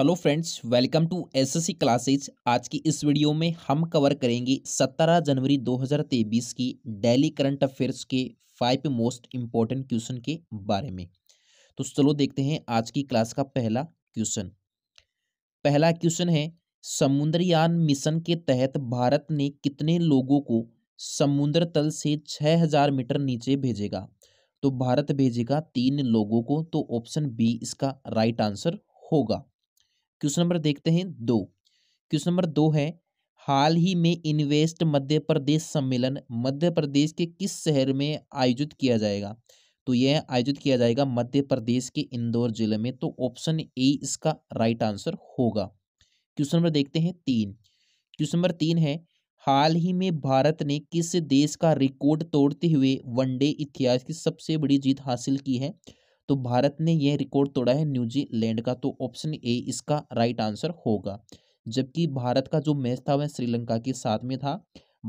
hello friends welcome to SSC classes आज की इस वीडियो में हम कवर करेंगे 17 जनवरी 2023 की डेली करंट अफेयर्स के फाइव मोस्ट इम्पॉर्टेंट क्वेश्चन के बारे में तो चलो देखते हैं आज की क्लास का पहला क्वेश्चन पहला क्वेश्चन है समुद्रयान मिशन के तहत भारत ने कितने लोगों को समुद्र तल से छः मीटर नीचे भेजेगा तो भारत भेजेगा तीन लोगों को तो ऑप्शन बी इसका राइट आंसर होगा क्वेश्चन नंबर देखते हैं दो क्वेश्चन नंबर दो है हाल ही में इन्वेस्ट मध्य प्रदेश सम्मेलन मध्य प्रदेश के किस शहर में आयोजित किया जाएगा तो यह आयोजित किया जाएगा मध्य प्रदेश के इंदौर जिले में तो ऑप्शन ए इसका राइट आंसर होगा क्वेश्चन नंबर देखते हैं तीन क्वेश्चन नंबर तीन है हाल ही में भारत ने किस देश का रिकॉर्ड तोड़ते हुए वनडे इतिहास की सबसे बड़ी जीत हासिल की है तो भारत ने यह रिकॉर्ड तोड़ा है न्यूजीलैंड का तो ऑप्शन ए इसका राइट आंसर होगा जबकि भारत का जो मैच था वह श्रीलंका के साथ में था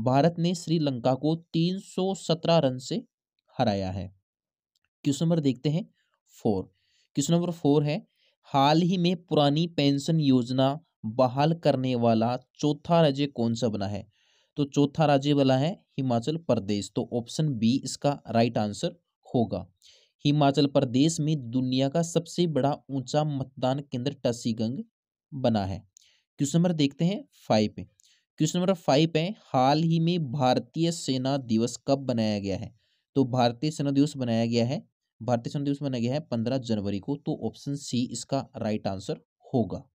भारत ने श्रीलंका को 317 रन से हराया है क्वेश्चन नंबर देखते हैं फोर क्वेश्चन नंबर फोर है हाल ही में पुरानी पेंशन योजना बहाल करने वाला चौथा राज्य कौन सा बना है तो चौथा राज्य वाला है हिमाचल प्रदेश तो ऑप्शन बी इसका राइट आंसर होगा हिमाचल प्रदेश में दुनिया का सबसे बड़ा ऊंचा मतदान केंद्र टसीगंग बना है क्वेश्चन नंबर देखते हैं फाइव पे क्वेश्चन नंबर फाइव है हाल ही में भारतीय सेना दिवस कब बनाया गया है तो भारतीय सेना दिवस बनाया गया है भारतीय सेना दिवस बनाया गया है पंद्रह जनवरी को तो ऑप्शन सी इसका राइट आंसर होगा